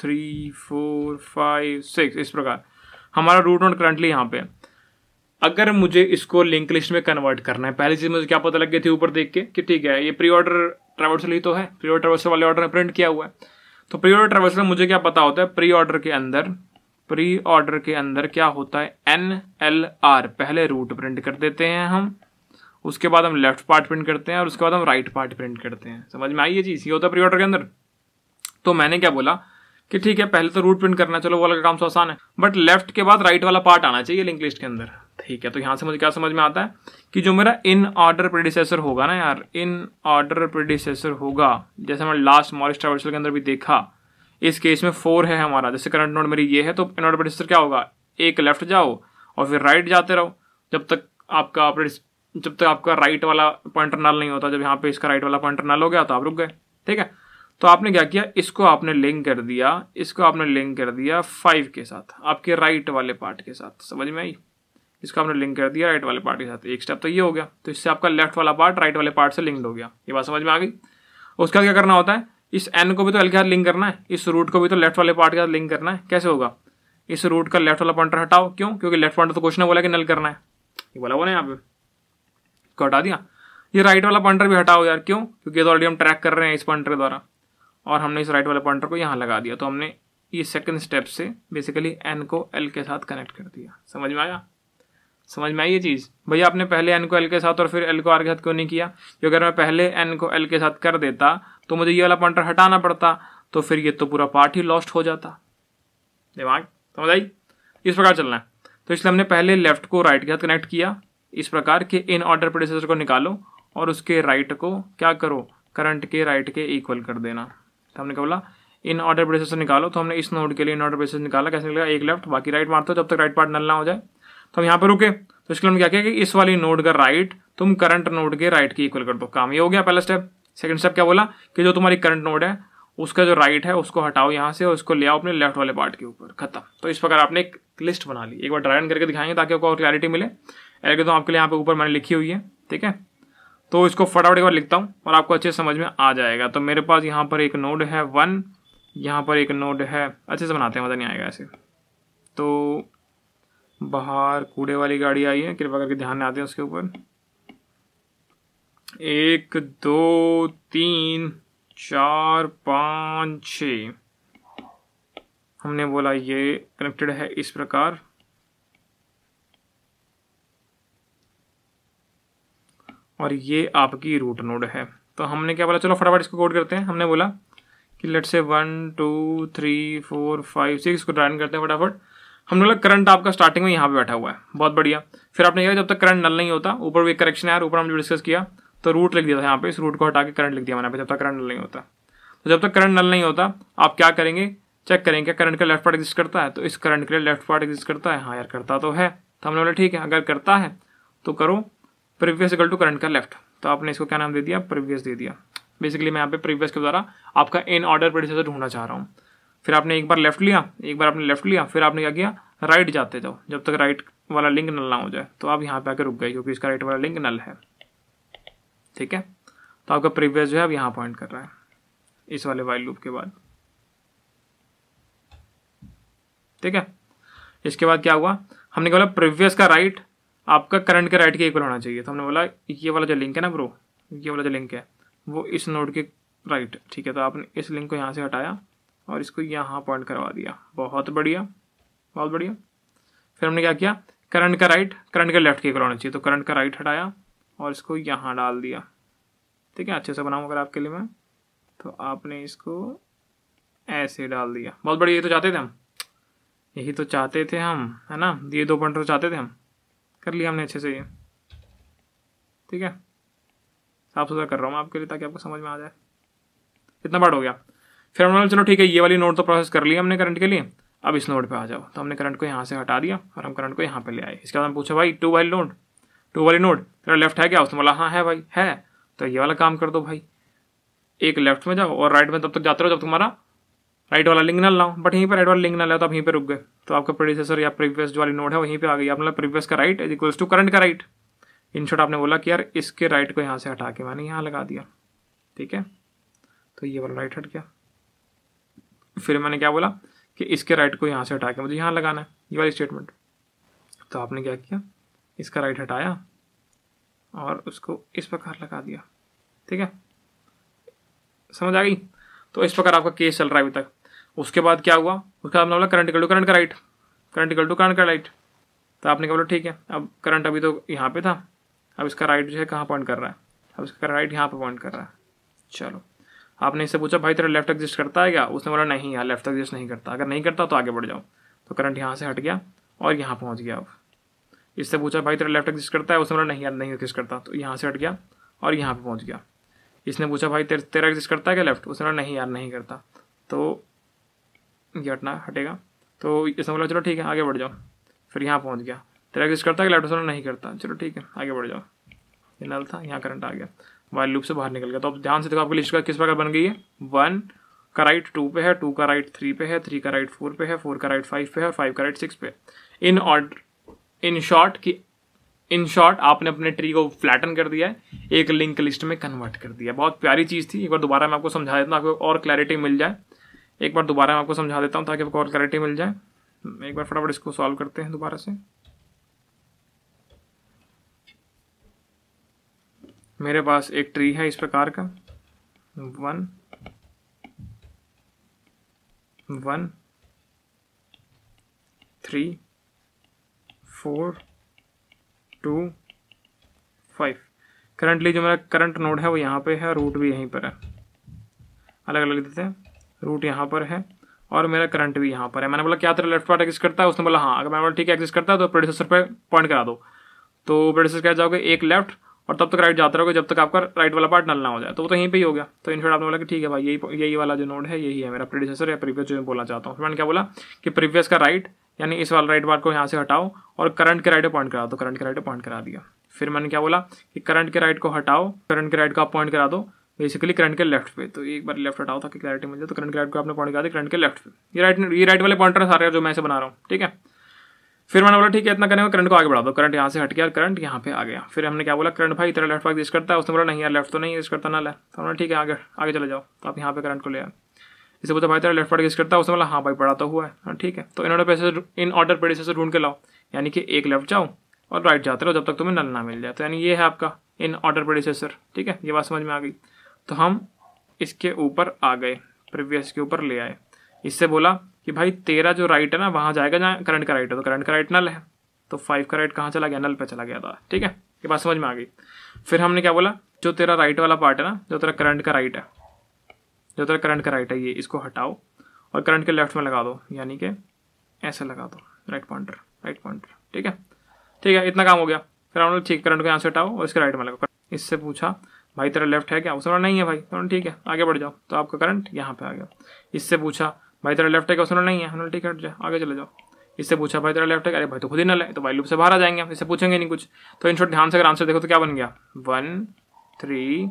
three four five six इस प्रकार हमारा रूट नोट करंटली यहाँ पे अगर मुझे इसको लिंक लिस्ट में कन्वर्ट करना है पहली चीज मुझे क्या पता लग गई थी ऊपर देख के कि ठीक है ये प्री ऑर्डर ट्रेवल्सल ही तो है प्री ऑर्डर ट्रेवल्सल वाले ऑर्डर में प्रिंट किया हुआ है तो प्री ऑर्डर ट्रेवल्सल में मुझे क्या पता होता है प्री ऑर्डर के अंदर प्री ऑर्डर के अंदर क्या होता है एन एल आर पहले रूट प्रिंट कर देते हैं हम उसके बाद हम लेफ्ट पार्ट प्रिंट करते हैं और उसके बाद हम राइट पार्ट प्रिंट करते हैं समझ में आई ये चीज़ ये होता है प्री ऑर्डर के अंदर तो मैंने क्या बोला कि ठीक है पहले तो रूट प्रिंट करना चलो वो वाला काम तो आसान है बट लेफ्ट के बाद राइट वाला पार्ट आना चाहिए लिंक लिस्ट के अंदर ठीक है तो यहाँ से मुझे क्या समझ में आता है कि जो मेरा इन ऑर्डर प्रोड्यूसेसर होगा ना यार इन ऑर्डर प्रोड्यूसेसर होगा जैसे हमने लास्ट मॉरिस्ट्रावर्सल के अंदर भी देखा इस केस में फोर है हमारा जैसे करंट नोड मेरी ये है तो एनोड रजिस्टर क्या होगा एक लेफ्ट जाओ और फिर राइट जाते रहो जब तक आपका जब तक आपका राइट वाला पॉइंटर नल नहीं होता जब यहाँ पे इसका राइट वाला पॉइंटर नल हो गया तो आप रुक गए ठीक है तो आपने क्या किया इसको आपने लिंक कर दिया इसको आपने लिंक कर दिया फाइव के साथ आपके राइट वाले पार्ट के साथ समझ में आई इसको आपने लिंक कर दिया राइट वाले पार्ट के साथ एक स्टेप तो ये हो गया तो इससे आपका लेफ्ट वाला पार्ट राइट वाले पार्ट से लिंक हो गया ये बात समझ में आ गई उसका क्या करना होता है इस एन को भी तो एल के साथ लिंक करना है इस रूट को भी तो लेफ्ट वाले पार्ट के साथ लिंक करना है कैसे होगा इस रूट का लेफ्ट वाला पॉइंटर हटाओ क्यों क्योंकि लेफ्ट पॉइंटर तो क्वेश्चन बोला कि नल करना है ये बोला बोला यहाँ पे को हटा दिया ये राइट वाला पॉइंटर भी हटाओ यार क्यों क्योंकि ऑलरेडी तो हम ट्रैक कर रहे हैं इस पॉइंटर द्वारा और हमने इस राइट वाले पॉइंटर को यहाँ लगा दिया तो हमने ये सेकंड स्टेप से बेसिकली एन को एल के साथ कनेक्ट कर दिया समझ में आया समझ में आई ये चीज़ भैया आपने पहले एन को एल के साथ और फिर एल को आर के साथ क्यों नहीं किया क्योंकि अगर मैं पहले एन को एल के साथ कर देता तो मुझे ये वाला पॉइंटर हटाना पड़ता तो फिर ये तो पूरा पार्ट ही लॉस्ट हो जाता दिमाग समझ आई इस प्रकार चलना है तो इसलिए हमने पहले लेफ्ट को राइट के साथ कनेक्ट किया इस प्रकार के इन ऑर्डर प्रोड्यूसर को निकालो और उसके राइट को क्या करो करंट के राइट के इक्वल कर देना तो हमने क्या बोला इन ऑर्डर प्रोड्यूसर निकालो तो हमने इस नोड के लिए इन ऑर्डर प्रोड्यूसर निकाला कैसे निकला एक लेफ्ट बाकी राइट मारते हो जब तक राइट पार्ट नल ना हो जाए तो हम यहाँ पर रुके तो इसके लिए हम क्या किया कि इस वाली नोड का राइट तुम करंट नोड के राइट की इक्वल कर दो काम ये हो गया पहला स्टेप सेकंड स्टेप क्या बोला कि जो तुम्हारी करंट नोड है उसका जो राइट है उसको हटाओ यहाँ से और उसको ले आओ अपने लेफ्ट वाले पार्ट के ऊपर खत्म तो इस प्रकार आपने एक लिस्ट बना ली एक बार ड्राइन करके दिखाएंगे ताकि आपको और क्लैरिटी मिले तो आपके लिए यहाँ पे ऊपर मैंने लिखी हुई है ठीक है तो इसको फटाफट एक बार लिखता हूँ और आपको अच्छे समझ में आ जाएगा तो मेरे पास यहाँ पर एक नोड है वन यहाँ पर एक नोड है अच्छे से बनाते हैं मजा नहीं आएगा ऐसे तो बाहर कूड़े वाली गाड़ी आई है कृपा करके ध्यान आते हैं उसके ऊपर एक दो तीन चार पाँच छ हमने बोला ये कनेक्टेड है इस प्रकार और ये आपकी रूट नोड है तो हमने क्या बोला चलो फटाफट इसको कोड करते हैं हमने बोला कि लेट से one two three four five six को ड्राइन करते हैं फटाफट हमने लोग करंट आपका स्टार्टिंग में यहाँ पे बैठा हुआ है बहुत बढ़िया फिर आपने कहा जब तक करंट नल नहीं होता ऊपर भी करेक्शन करेक्शन आया ऊपर हमने डिस्कस किया तो रूट लिख दिया था यहाँ पे इस रूट को हटा के करंट लिख दिया मैंने जब तक करंट नल नहीं होता तो जब तक करंट नल नहीं होता आप क्या करेंगे चेक करेंगे करंट का लेफ्ट पार्ट एग्जिस्ट करता है तो इस करंट के लिए लेफ्ट पार्ट एग्जिस्ट करता है हाँ यार करता तो है तो हमने बोला ठीक है अगर करता है तो करो प्रीवियस इक्वल टू करंट का लेफ्ट तो आपने इसको क्या नाम दे दिया प्रीवियस दे दिया बेसिकली मैं यहाँ पे प्रीवियस के द्वारा आपका इन ऑर्डर प्रोड्यूसर ढूंढना चाह रहा हूँ फिर आपने एक बार लेफ्ट लिया एक बार आपने लेफ्ट लिया फिर आपने क्या किया राइट जाते जाओ जब तक राइट वाला लिंक नल ना हो जाए तो आप यहाँ पे आकर रुक गए क्योंकि इसका राइट वाला लिंक नल है ठीक है तो आपका प्रीवियस जो है अब यहाँ पॉइंट कर रहा है इस वाले वाइल लूप के बाद ठीक है इसके बाद क्या हुआ हमने बोला प्रीवियस का राइट आपका करंट के राइट के इक्वल होना चाहिए तो हमने बोला ये वाला जो लिंक है ना ब्रो ये वाला जो लिंक है वो इस नोड के राइट ठीक है तो आपने इस लिंक को यहाँ से हटाया और इसको यहाँ पॉइंट करवा दिया बहुत बढ़िया बहुत बढ़िया फिर हमने क्या किया करंट का राइट करंट का लेफ्ट के करवाना चाहिए तो करंट का राइट हटाया और इसको यहाँ डाल दिया ठीक है अच्छे से बनाऊँ अगर आपके लिए मैं तो आपने इसको ऐसे डाल दिया बहुत बढ़िया ये तो चाहते थे हम यही तो चाहते थे हम है ना ये दो पॉइंट तो चाहते थे हम कर लिया हमने अच्छे से ये ठीक है साफ सुथरा कर रहा हूँ मैं आपके लिए ताकि आपको समझ में आ जाए इतना बड़ हो गया फिर हमने चलो ठीक है ये वाली नोट तो प्रोसेस कर लिया हमने करंट के लिए अब इस नोट पे आ जाओ तो हमने करंट को यहाँ से हटा दिया और हम करंट को यहाँ पे ले आए इसके बाद हम पूछा भाई टू वाली नोट टू वाली नोट तेरा लेफ्ट है क्या उसने बोला हाँ है भाई है तो ये वाला काम कर दो भाई एक लेफ्ट में जाओ और राइट में तब तक जाते रहो जब तुम्हारा राइट वाला लिंक ना लाओ बट यहीं पर राइट वाला लिंक ना लाओ तो आप यहीं पर रुक गए तो आपका प्रोड्यूसर या प्रीवियस जो वाली नोट है वहीं पर आ गई आप प्रीवियस का right is equals to current का राइट इन शॉर्ट आपने बोला कि यार इसके राइट को यहाँ से हटा के मैंने यहाँ लगा दिया ठीक है तो ये वाला राइट हट गया फिर मैंने क्या बोला कि इसके राइट को यहाँ से हटा के मुझे यहाँ लगाना है ये वाली स्टेटमेंट तो आपने क्या किया इसका राइट हटाया और उसको इस प्रकार लगा दिया ठीक है समझ आ गई तो इस प्रकार आपका केस चल रहा है अभी तक उसके बाद क्या हुआ उसके आपने बोला करंट इक्वल टू करंट का right current equal to current का राइट तो आपने बोला ठीक है अब करंट अभी तो यहाँ पे था अब इसका राइट जो है कहाँ पॉइंट कर रहा है अब इसका राइट यहाँ पर पॉइंट कर रहा है चलो आपने इससे पूछा भाई तेरा लेफ्ट एग्जिस्ट करता है क्या उसने बोला नहीं यार लेफ्ट एग्जिस्ट नहीं करता अगर नहीं करता तो आगे बढ़ जाओ तो करंट यहाँ से हट गया और यहाँ पहुँच गया अब इससे पूछा भाई तेरा लेफ्ट एग्जिस्ट करता है उसने बोला नहीं यार नहीं एग्जिस्ट करता तो यहाँ से हट गया और यहाँ पर पहुँच गया इसने पूछा भाई तेरा तेरा एग्जिस्ट करता है क्या लेफ्ट उसने बोला नहीं यार नहीं करता तो ये हटना हटेगा तो इसने बोला चलो ठीक है आगे बढ़ जाओ फिर यहाँ पहुँच गया तेरा एग्जिस्ट करता है कि लेफ्ट उसने नहीं करता चलो ठीक है आगे बढ़ जाओ ये नल था यहाँ करंट आ गया वाइल लूप से बाहर निकल गया तो अब ध्यान से देखो आपकी लिस्ट का किस प्रकार बन गई है वन का राइट टू पे है टू का राइट थ्री पे है थ्री का राइट फोर पे है फोर का राइट फाइव पे है फाइव का राइट सिक्स पे इन ऑर्डर इन शॉर्ट कि इन शॉर्ट आपने अपने ट्री को फ्लैटन कर दिया है एक लिंक लिस्ट में कन्वर्ट कर दिया बहुत प्यारी चीज़ थी एक बार दोबारा मैं आपको समझा देता हूँ आपको और क्लैरिटी मिल जाए एक बार दोबारा मैं आपको समझा देता हूँ ताकि आपको और क्लैरिटी मिल जाए एक बार फटाफट इसको सॉल्व करते हैं दोबारा से मेरे पास एक ट्री है इस प्रकार का one one three four two five currently जो मेरा करंट नोड है वो यहाँ पे है रूट भी यहीं पर है अलग अलग देते हैं रूट यहाँ पर है और मेरा करंट भी यहाँ पर है मैंने बोला क्या तेरा लेफ्ट पार्ट एग्जिस्ट करता है उसने बोला हाँ अगर मैंने बोला ठीक है एग्जिस्ट करता है तो प्रोड्यूसर पर पॉइंट करा दो तो प्रोड्यूसर क्या जाओगे एक लेफ्ट और तब तक राइट जाते रहोगे जब तक आपका राइट वाला पार्ट नल ना हो जाए तो वो तो यहीं पे ही हो गया तो इन शॉर्ट आपने बोला कि ठीक है भाई यही यही वाला जो नोड है यही है मेरा प्रीडिसेसर या प्रीवियस जो मैं बोलना चाहता हूँ फिर मैंने क्या बोला कि प्रीवियस का राइट यानी इस वाला राइट पार्ट को यहाँ से हटाओ और करंट के राइट पॉइंट करा दो करंट के राइट पॉइंट करा दिया फिर मैंने क्या बोला कि करंट के राइट को हटाओ करंट के राइट को आप पॉइंट करा दो बेसिकली करंट के लेफ्ट पे तो एक बार लेफ्ट हटाओ था कि क्लैरिटी मिल जाए तो करंट के राइट को आपने पॉइंट करा दिया करंट के लेफ्ट पे ये राइट ये राइट वाले पॉइंटर सारे जो मैं से बना रहा हूँ ठीक है फिर मैंने बोला ठीक है इतना करेंगे करंट को आगे बढ़ा दो करंट यहाँ से हट गया करंट यहाँ पे आ गया फिर हमने क्या बोला करंट भाई तेरा लेफ्ट पार्क यूज करता है उसने बोला नहीं यार लेफ्ट तो नहीं दिस करता ना ले तो हमने ठीक है आगे आगे चले जाओ तो आप यहाँ पे करंट को ले आए इसे बोलते भाई तेरा लेफ्ट पार्क यूज करता है उसने बोला हाँ भाई पढ़ा तो हुआ है हाँ, ठीक है तो इन पैसे इन ऑर्डर पेड से ढूंढ के लाओ यानी कि एक लेफ्ट जाओ और राइट जाते रहो जब तक तुम्हें नल ना मिल जाए तो यानी ये है आपका इन ऑर्डर प्रोड्यूसर ठीक है ये बात समझ में आ गई तो हम इसके ऊपर आ गए प्रीवियस के ऊपर ले आए इससे बोला कि भाई तेरा जो राइट है ना वहाँ जाएगा जहाँ करंट का राइट है तो करंट का राइट नल है तो फाइव का राइट कहाँ चला गया नल पे चला गया था ठीक है ये बात समझ में आ गई फिर हमने क्या बोला जो तेरा राइट वाला पार्ट है ना जो तेरा करंट का राइट है जो तेरा करंट का राइट है ये इसको हटाओ और करंट के लेफ्ट में लगा दो यानी कि ऐसे लगा दो राइट पॉइंटर राइट पॉइंटर ठीक है ठीक है इतना काम हो गया फिर हमने ठीक करंट को यहाँ से हटाओ और इसके राइट में लगाओ इससे पूछा भाई तेरा लेफ्ट है क्या उसने नहीं है भाई तो ठीक है आगे बढ़ जाओ तो आपका करंट यहाँ पे आ गया इससे पूछा भाई तेरा लेफ्ट है क्या नहीं है हमने ठीक है हट जा आगे चले जाओ इससे पूछा भाई तेरा लेफ्ट है अरे भाई तो खुद ही नल है तो भाई लूप से बाहर आ जाएंगे इससे पूछेंगे नहीं कुछ तो इन शॉर्ट ध्यान से अगर आंसर देखो तो क्या बन गया one three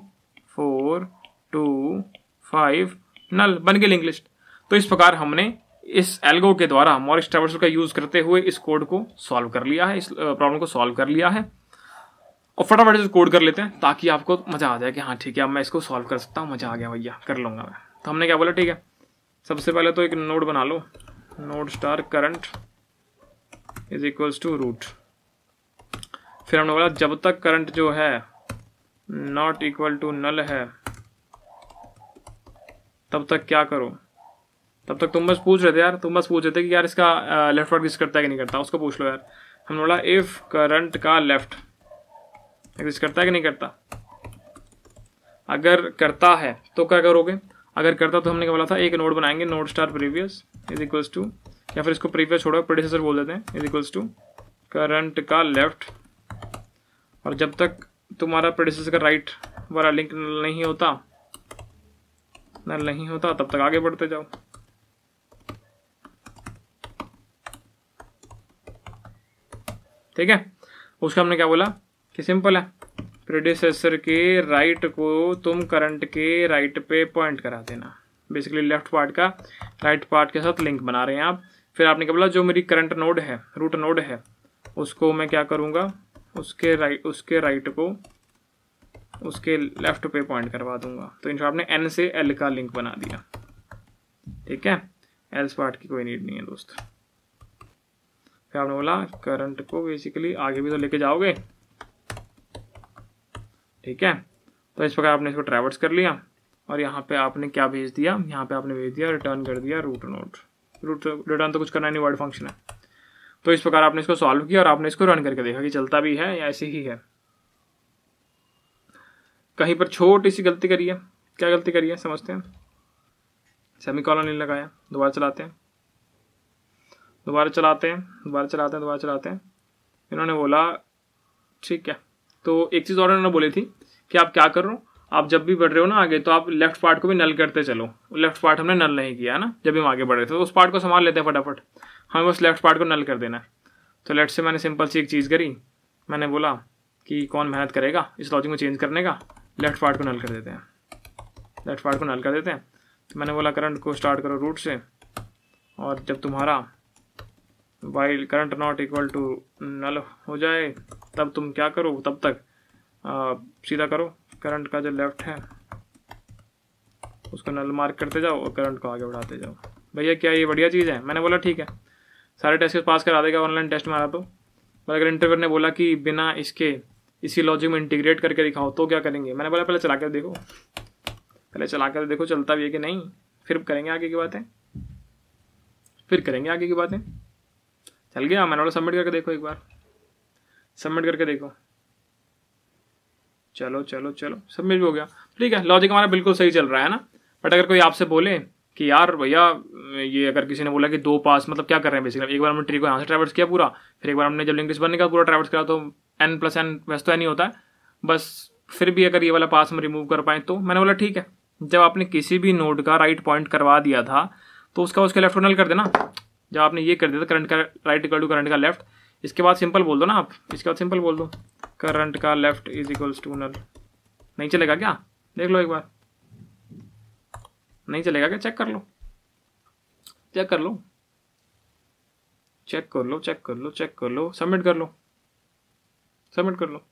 four two five null बन गई लिंक लिस्ट तो इस प्रकार हमने इस एल्गो के द्वारा मॉरिस ट्रेवर्सल का यूज़ करते हुए इस कोड को सॉल्व कर लिया है इस प्रॉब्लम को सॉल्व कर लिया है और फटाफट इसे कोड कर लेते हैं ताकि आपको मज़ा आ जाए कि हाँ ठीक है अब मैं इसको सॉल्व कर सकता हूँ मज़ा आ गया भैया कर लूंगा मैं तो हमने क्या बोला ठीक है सबसे पहले तो एक नोड बना लो node star current is equals to root फिर हमने बोला जब तक करंट जो है नॉट इक्वल टू नल है तब तक क्या करो तब तक तुम बस पूछ रहे थे यार तुम बस पूछ रहे थे कि यार इसका लेफ्ट वर्ड एग्जिस्ट करता है कि नहीं करता उसको पूछ लो यार हमने बोला इफ करंट का लेफ्ट एग्जिस्ट करता है कि नहीं करता अगर करता है तो क्या करोगे अगर करता तो हमने क्या बोला था एक नोड बनाएंगे node star previous is equals to या फिर इसको प्रीवियस छोड़ो प्रोड्यूसर बोल देते हैं इज इक्वल्स टू करंट का लेफ्ट और जब तक तुम्हारा प्रोड्यूसर का राइट वाला लिंक नहीं होता नल नहीं होता तब तक आगे बढ़ते जाओ ठीक है उसका हमने क्या बोला कि सिंपल है प्रोड्यूसर के राइट को तुम करंट के राइट पे पॉइंट करा देना बेसिकली लेफ्ट पार्ट का राइट पार्ट के साथ लिंक बना रहे हैं आप फिर आपने क्या बोला जो मेरी करंट नोड है रूट नोड है उसको मैं क्या करूँगा उसके राइट उसके राइट को उसके लेफ्ट पे पॉइंट करवा दूंगा तो इन आपने एन से एल का लिंक बना दिया ठीक है एल्स पार्ट की कोई नीड नहीं है दोस्त फिर आपने बोला करंट को बेसिकली आगे भी तो लेके जाओगे ठीक है तो इस प्रकार आपने इसको ट्रैवर्स कर लिया और यहाँ पे आपने क्या भेज दिया यहाँ पे आपने भेज दिया रिटर्न कर दिया रूट नोट रूट रिटर्न तो कुछ करना नहीं वर्ड फंक्शन है तो इस प्रकार आपने इसको सॉल्व किया और आपने इसको रन करके देखा कि चलता भी है या ऐसे ही है कहीं पर छोटी सी गलती करिए क्या गलती करिए समझते हैं सेमी कॉलर नहीं लगाया दोबारा चलाते हैं दोबारा चलाते हैं दोबारा चलाते हैं दोबारा चलाते हैं इन्होंने बोला ठीक है तो एक चीज़ और उन्होंने बोली थी कि आप क्या कर रहे हो आप जब भी बढ़ रहे हो ना आगे तो आप लेफ्ट पार्ट को भी नल करते चलो लेफ्ट पार्ट हमने नल नहीं किया है ना जब हम आगे बढ़ रहे थे तो उस पार्ट को संभाल लेते हैं फटाफट हमें बस लेफ्ट पार्ट को नल कर देना है तो लेफ्ट से मैंने सिंपल सी एक चीज़ करी मैंने बोला कि कौन मेहनत करेगा इस लॉजिक में चेंज करने का लेफ्ट पार्ट को नल कर देते हैं लेफ्ट पार्ट को नल कर देते हैं तो मैंने बोला करंट को स्टार्ट करो रूट से और जब तुम्हारा while current not equal to null हो जाए तब तुम क्या करो तब तक आ, सीधा करो करंट का जो लेफ्ट है उसको नल मार्क करते जाओ और करंट को आगे बढ़ाते जाओ भैया क्या ये बढ़िया चीज़ है मैंने बोला ठीक है सारे टेस्ट पास करा देगा ऑनलाइन टेस्ट मारा तो पर अगर इंटरव्यू ने बोला कि बिना इसके इसी लॉजिक में इंटीग्रेट करके दिखाओ तो क्या करेंगे मैंने बोला पहले चला कर देखो पहले चला कर देखो चलता भी है कि नहीं फिर करेंगे आगे की बातें फिर करेंगे आगे की बातें चल गया मैंने बोला सबमिट करके देखो एक बार सबमिट करके देखो चलो चलो चलो सबमिट हो गया ठीक है लॉजिक हमारा बिल्कुल सही चल रहा है ना बट अगर कोई आपसे बोले कि यार भैया ये अगर किसी ने बोला कि दो पास मतलब क्या कर रहे हैं बेसिकली एक बार हमने ट्री को यहाँ से ट्रैवल्स किया पूरा फिर एक बार हमने जब लिंक बनने का पूरा ट्रैवल्स करा तो एन प्लस एन वैसे तो एन ही होता है बस फिर भी अगर ये वाला पास हम रिमूव कर पाएँ तो मैंने बोला ठीक है जब आपने किसी भी नोड का राइट पॉइंट करवा दिया था तो उसका उसके लेफ्ट टर्नल कर देना जब आपने ये कर दिया था तो करंट का राइट इक्वल टू करंट का लेफ्ट इसके बाद सिंपल बोल दो ना आप इसके बाद सिंपल बोल दो करंट का left is equals to null नहीं चलेगा क्या देख लो एक बार नहीं चलेगा क्या चेक कर लो चेक कर लो चेक कर लो चेक कर लो चेक कर लो सबमिट कर लो सबमिट कर लो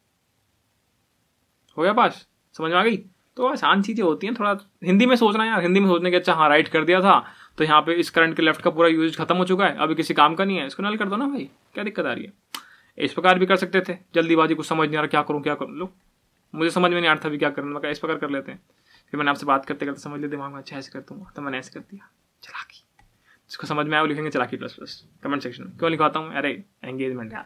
हो गया पास समझ में आ गई तो आसान चीज़ें होती हैं थोड़ा हिंदी में सोचना यार हिंदी में सोचने के अच्छा हाँ राइट कर दिया था तो यहाँ पे इस करंट के लेफ्ट का पूरा यूज खत्म हो चुका है अभी किसी काम का नहीं है इसको नल कर दो ना भाई क्या दिक्कत आ रही है इस प्रकार भी कर सकते थे जल्दीबाजी कुछ समझ नहीं आ रहा क्या करूँ क्या करूँ लो मुझे समझ में नहीं आ रहा था अभी क्या करना मैं इस प्रकार कर लेते हैं फिर मैंने आपसे बात करते करते समझ लिया दिमाग में अच्छा ऐसे कर दूँगा तो मैंने ऐसे कर दिया चलाकी जिसको समझ में आया वो लिखेंगे चलाकी प्लस प्लस कमेंट सेक्शन में क्यों लिखवाता हूँ अरे एंगेजमेंट यार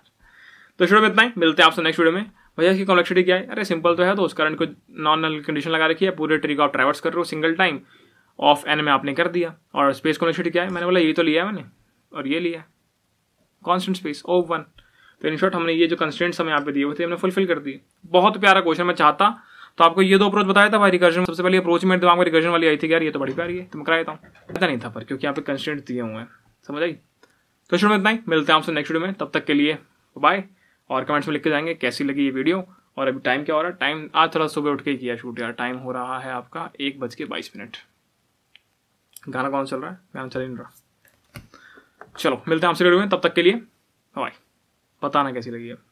तो शुरू में इतना ही मिलते हैं आपसे नेक्स्ट वीडियो में भैया इसकी कॉम्प्लेक्सिटी क्या है अरे सिंपल तो है तो उस करंट को नॉन नल कंडीशन लगा रखी है पूरे ट्री को आप ट्रैवर्स कर रहे हो सिंगल टाइम ऑफ एन में आपने कर दिया और स्पेस कॉन्वेक्सिटी क्या है मैंने बोला ये तो लिया है मैंने और ये लिया कॉन्स्टेंट स्पेस ओ वन तो इन शॉर्ट हमने ये जो कंस्टेंट्स हमें यहाँ पे दिए हुए थे हमने फुलफिल कर दिए बहुत प्यारा क्वेश्चन मैं चाहता तो आपको ये दो अप्रोच बताया था भाई रिकर्जन सबसे पहले अप्रोच मेरे दिमाग में रिकर्जन वाली आई थी यार ये तो बड़ी प्यारी है तो मैं करा देता हूँ पता नहीं था पर क्योंकि यहाँ पे कंस्टेंट दिए हुए हैं समझ आई तो शुरू में इतना ही मिलते हैं आपसे नेक्स्ट वीडियो में तब तक के लिए बाय और कमेंट्स में लिख के जाएंगे कैसी लगी ये वीडियो और अभी टाइम क्या हो रहा है टाइम आज थोड़ा सुबह उठ के किया शूट यार टाइम हो रहा है आपका एक बज के बाईस मिनट गाना कौन चल रहा है गाना चल ही नहीं रहा चलो मिलते हैं आपसे वीडियो में तब तक के लिए बाय पता ना कैसी लगी अब